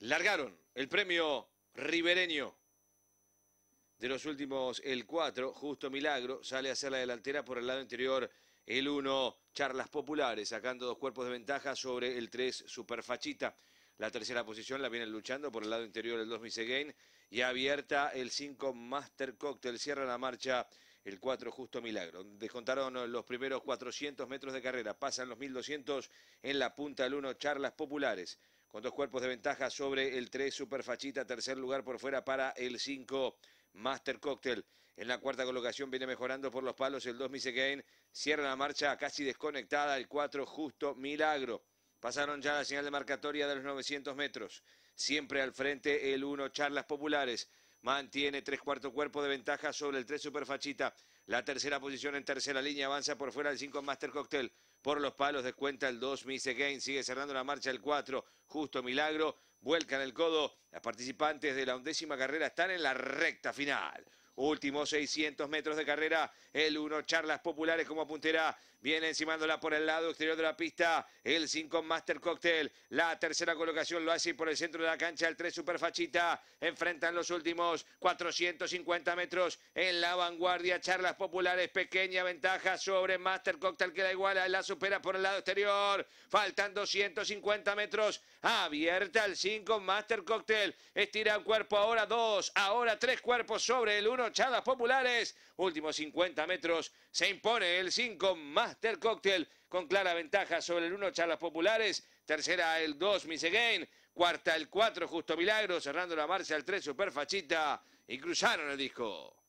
largaron el premio ribereño de los últimos, el 4, Justo Milagro, sale a hacer la delantera por el lado interior, el 1, Charlas Populares, sacando dos cuerpos de ventaja sobre el 3, Superfachita. La tercera posición la vienen luchando por el lado interior el 2, Misegain. y abierta el 5, Master Cocktail, cierra la marcha el 4 Justo Milagro. Descontaron los primeros 400 metros de carrera, pasan los 1200 en la punta del 1 Charlas Populares con dos cuerpos de ventaja sobre el 3 Superfachita, tercer lugar por fuera para el 5 Master Cocktail. En la cuarta colocación viene mejorando por los palos el 2 Miss cierra la marcha casi desconectada el 4 Justo Milagro. Pasaron ya la señal de marcatoria de los 900 metros. Siempre al frente el 1 Charlas Populares mantiene tres cuartos cuerpo de ventaja sobre el tres Superfachita. La tercera posición en tercera línea avanza por fuera del 5 Master Cocktail. Por los palos descuenta el 2 Miss Again. Sigue cerrando la marcha el 4. Justo Milagro. Vuelca en el codo. Las participantes de la undécima carrera están en la recta final. Últimos 600 metros de carrera. El 1, Charlas Populares como puntera. Viene encimándola por el lado exterior de la pista. El 5, Master Cocktail. La tercera colocación lo hace por el centro de la cancha. El 3, Superfachita. Enfrentan los últimos 450 metros en la vanguardia. Charlas Populares. Pequeña ventaja sobre Master Cocktail que da iguala. La supera por el lado exterior. Faltan 250 metros. Abierta el 5, Master Cocktail. Estira el cuerpo ahora dos. Ahora tres cuerpos sobre el 1 chadas populares. Últimos 50 metros. Se impone el 5 Master Cocktail con clara ventaja sobre el 1 Charlas Populares. Tercera el 2 Miss Again. Cuarta el 4 Justo Milagro. Cerrando la marcha el 3 Superfachita. Y cruzaron el disco.